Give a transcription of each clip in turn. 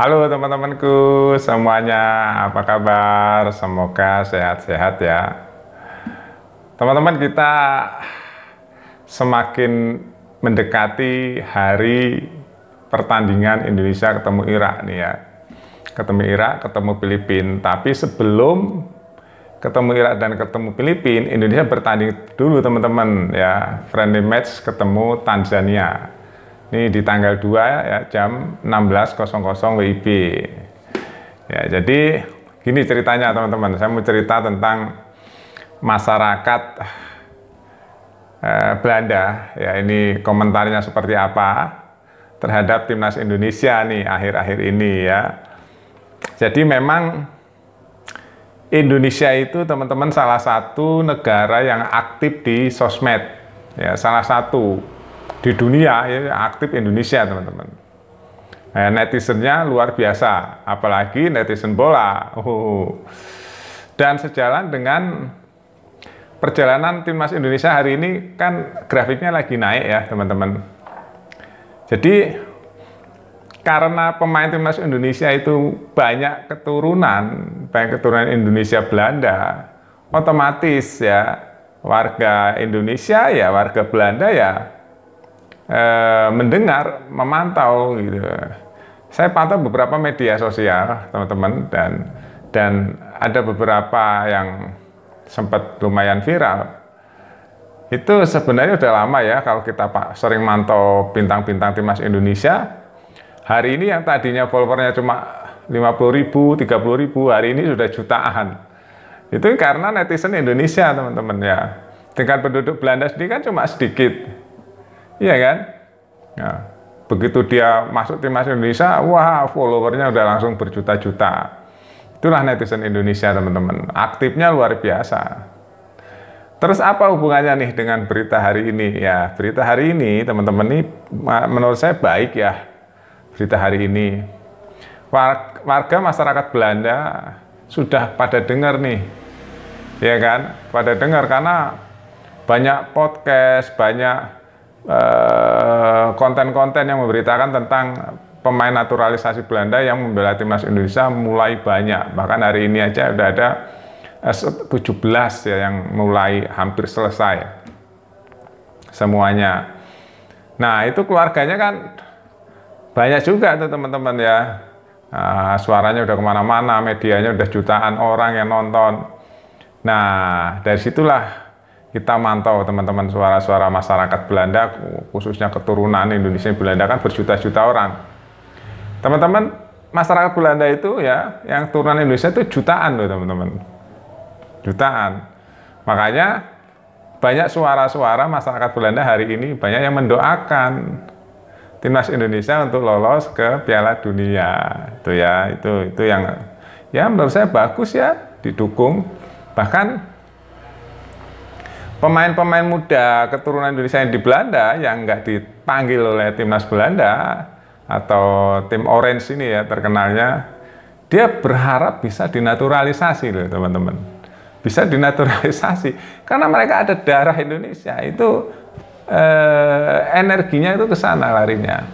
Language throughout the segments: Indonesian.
Halo teman-temanku semuanya, apa kabar? Semoga sehat-sehat ya. Teman-teman kita semakin mendekati hari pertandingan Indonesia ketemu Irak nih ya. Ketemu Irak, ketemu Filipina. Tapi sebelum ketemu Irak dan ketemu Filipina, Indonesia bertanding dulu teman-teman ya. Friendly match ketemu Tanzania ini di tanggal 2 ya, jam 16.00 WIB. Ya, jadi gini ceritanya teman-teman. Saya mau cerita tentang masyarakat eh, Belanda. Ya, ini komentarnya seperti apa terhadap timnas Indonesia nih akhir-akhir ini ya. Jadi memang Indonesia itu teman-teman salah satu negara yang aktif di sosmed. Ya, salah satu di dunia ya, aktif Indonesia teman-teman. Eh, netizennya luar biasa, apalagi netizen bola. Oh. Dan sejalan dengan perjalanan timnas Indonesia hari ini kan grafiknya lagi naik ya teman-teman. Jadi karena pemain timnas Indonesia itu banyak keturunan, banyak keturunan Indonesia Belanda, otomatis ya warga Indonesia ya warga Belanda ya Eh, mendengar, memantau gitu. Saya pantau beberapa media sosial, teman-teman, dan dan ada beberapa yang sempat lumayan viral. Itu sebenarnya udah lama ya kalau kita pak sering mantau bintang-bintang timnas Indonesia. Hari ini yang tadinya followernya cuma 50 ribu, 30 ribu, hari ini sudah jutaan. Itu karena netizen Indonesia, teman-teman ya. Tingkat penduduk Belanda sendiri kan cuma sedikit. Iya kan? Ya. begitu dia masuk timnas Indonesia, wah followernya udah langsung berjuta-juta. Itulah netizen Indonesia teman-teman. Aktifnya luar biasa. Terus apa hubungannya nih dengan berita hari ini? Ya, berita hari ini teman-teman ini menurut saya baik ya. Berita hari ini warga masyarakat Belanda sudah pada dengar nih. Ya kan? Pada dengar karena banyak podcast, banyak Eh, konten-konten yang memberitakan tentang pemain naturalisasi Belanda yang membela timnas Indonesia mulai banyak. Bahkan hari ini aja udah ada 17 eh, ya yang mulai hampir selesai semuanya. Nah itu keluarganya kan banyak juga tuh teman-teman ya. Nah, suaranya udah kemana-mana, medianya udah jutaan orang yang nonton. Nah dari situlah kita mantau teman-teman suara-suara masyarakat Belanda, khususnya keturunan Indonesia Belanda kan berjuta-juta orang. Teman-teman, masyarakat Belanda itu ya, yang turunan Indonesia itu jutaan loh teman-teman. Jutaan. Makanya banyak suara-suara masyarakat Belanda hari ini banyak yang mendoakan timnas Indonesia untuk lolos ke Piala Dunia. Itu ya, itu itu yang ya menurut saya bagus ya didukung. Bahkan pemain-pemain muda keturunan Indonesia yang di Belanda yang nggak dipanggil oleh timnas Belanda atau tim Orange ini ya terkenalnya dia berharap bisa dinaturalisasi loh teman-teman bisa dinaturalisasi karena mereka ada darah Indonesia itu eh, energinya itu ke sana larinya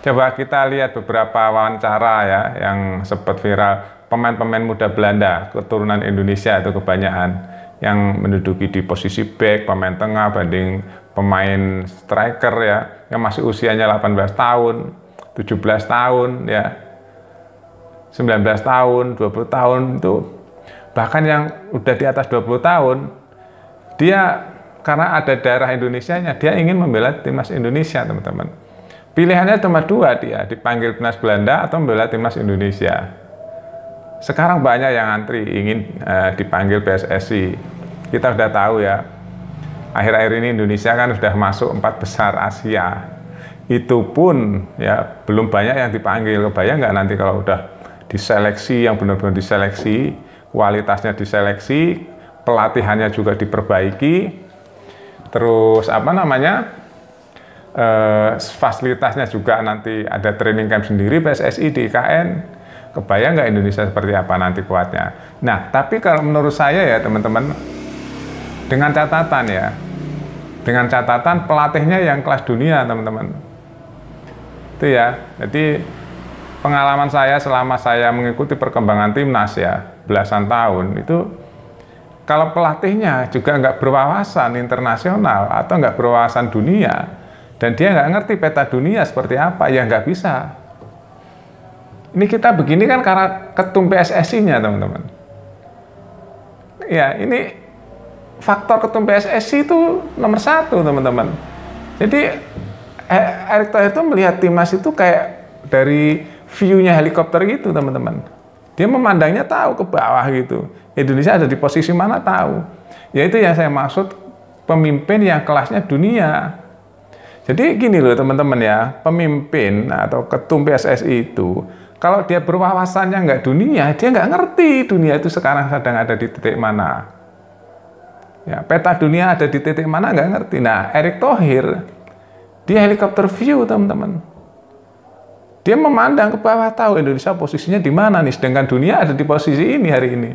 coba kita lihat beberapa wawancara ya yang sempat viral pemain-pemain muda Belanda keturunan Indonesia itu kebanyakan yang menduduki di posisi back, pemain tengah banding pemain striker ya yang masih usianya 18 tahun, 17 tahun ya. 19 tahun, 20 tahun itu bahkan yang udah di atas 20 tahun dia karena ada darah nya dia ingin membela timnas Indonesia, teman-teman. Pilihannya cuma dua dia, dipanggil timnas Belanda atau membela timnas Indonesia. Sekarang banyak yang antri ingin uh, dipanggil PSSI. Kita sudah tahu ya, akhir-akhir ini Indonesia kan sudah masuk empat besar Asia. Itu pun ya belum banyak yang dipanggil. Kebayang nggak nanti kalau udah diseleksi yang benar-benar diseleksi, kualitasnya diseleksi, pelatihannya juga diperbaiki, terus apa namanya eh, fasilitasnya juga nanti ada training camp sendiri PSSI di IKN kebayang nggak Indonesia seperti apa nanti kuatnya. Nah, tapi kalau menurut saya ya teman-teman, dengan catatan ya, dengan catatan pelatihnya yang kelas dunia teman-teman. Itu ya, jadi pengalaman saya selama saya mengikuti perkembangan timnas ya, belasan tahun, itu kalau pelatihnya juga nggak berwawasan internasional atau nggak berwawasan dunia, dan dia nggak ngerti peta dunia seperti apa, ya nggak bisa ini kita begini kan karena ketum PSSI-nya, teman-teman. Ya, ini faktor ketum PSSI itu nomor satu, teman-teman. Jadi, eh, Erick Thohir itu melihat timnas itu kayak dari view-nya helikopter gitu, teman-teman. Dia memandangnya tahu ke bawah gitu. Indonesia ada di posisi mana tahu. Ya itu yang saya maksud pemimpin yang kelasnya dunia. Jadi gini loh teman-teman ya, pemimpin atau ketum PSSI itu kalau dia berwawasannya nggak dunia, dia nggak ngerti dunia itu sekarang sedang ada di titik mana. Ya, peta dunia ada di titik mana nggak ngerti. Nah, Erick Thohir, dia helikopter view, teman-teman. Dia memandang ke bawah, tahu Indonesia posisinya di mana nih, sedangkan dunia ada di posisi ini hari ini.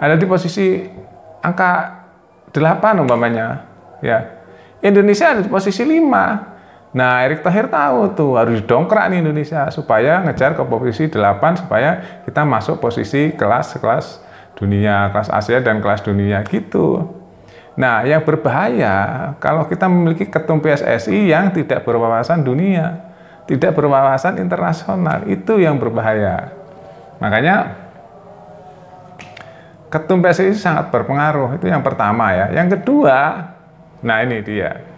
Ada di posisi angka 8 umpamanya. Ya. Indonesia ada di posisi 5. Nah, Erick Thohir tahu tuh harus dongkrak nih Indonesia supaya ngejar ke posisi 8 supaya kita masuk posisi kelas-kelas dunia, kelas Asia dan kelas dunia gitu. Nah, yang berbahaya kalau kita memiliki ketum PSSI yang tidak berwawasan dunia, tidak berwawasan internasional, itu yang berbahaya. Makanya ketum PSSI sangat berpengaruh, itu yang pertama ya. Yang kedua, nah ini dia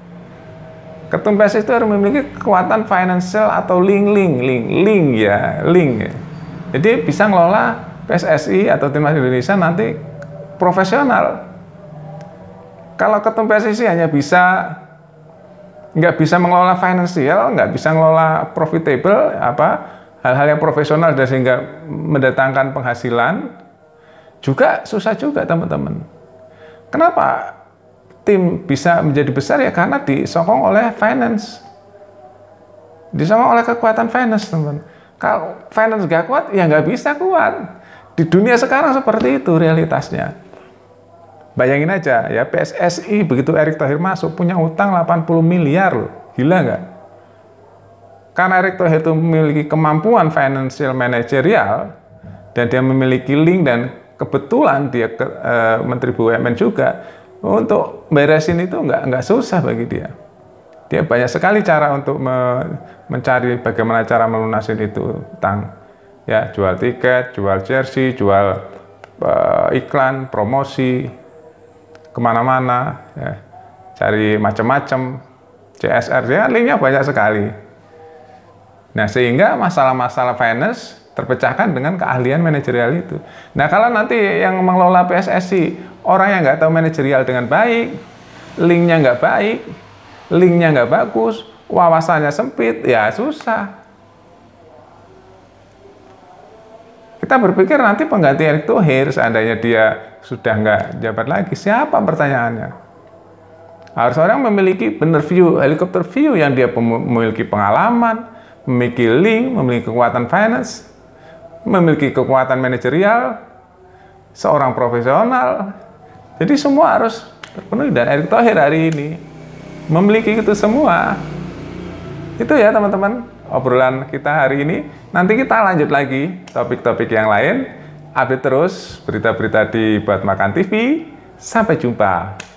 Ketum PSSI itu harus memiliki kekuatan financial atau link-link, link-link ya, link. Ya. Jadi bisa ngelola PSSI atau timnas Indonesia nanti profesional. Kalau ketum PSSI hanya bisa nggak bisa mengelola finansial, nggak bisa mengelola profitable, apa hal-hal yang profesional dan sehingga mendatangkan penghasilan juga susah juga teman-teman. Kenapa tim bisa menjadi besar ya karena disokong oleh finance. Disokong oleh kekuatan finance, teman. Kalau finance gak kuat, ya nggak bisa kuat. Di dunia sekarang seperti itu realitasnya. Bayangin aja ya PSSI begitu Erick Thohir masuk punya utang 80 miliar loh. Gila nggak? Karena Erick Thohir itu memiliki kemampuan financial managerial dan dia memiliki link dan kebetulan dia ke, e, Menteri BUMN juga untuk beresin itu nggak nggak susah bagi dia. Dia banyak sekali cara untuk me, mencari bagaimana cara melunasin itu utang. Ya, jual tiket, jual jersey, jual uh, iklan, promosi, kemana-mana, ya. cari macam-macam, CSR, ya linknya banyak sekali. Nah, sehingga masalah-masalah finance terpecahkan dengan keahlian manajerial itu. Nah kalau nanti yang mengelola PSSI orang yang nggak tahu manajerial dengan baik, linknya nggak baik, linknya nggak bagus, wawasannya sempit, ya susah. Kita berpikir nanti pengganti Erick Thohir seandainya dia sudah nggak jabat lagi, siapa pertanyaannya? Harus orang memiliki benar view, helikopter view yang dia memiliki pengalaman, memiliki link, memiliki kekuatan finance, memiliki kekuatan manajerial, seorang profesional. Jadi semua harus terpenuhi dan Erick Thohir hari ini memiliki itu semua. Itu ya teman-teman obrolan kita hari ini. Nanti kita lanjut lagi topik-topik yang lain. Update terus berita-berita di Buat Makan TV. Sampai jumpa.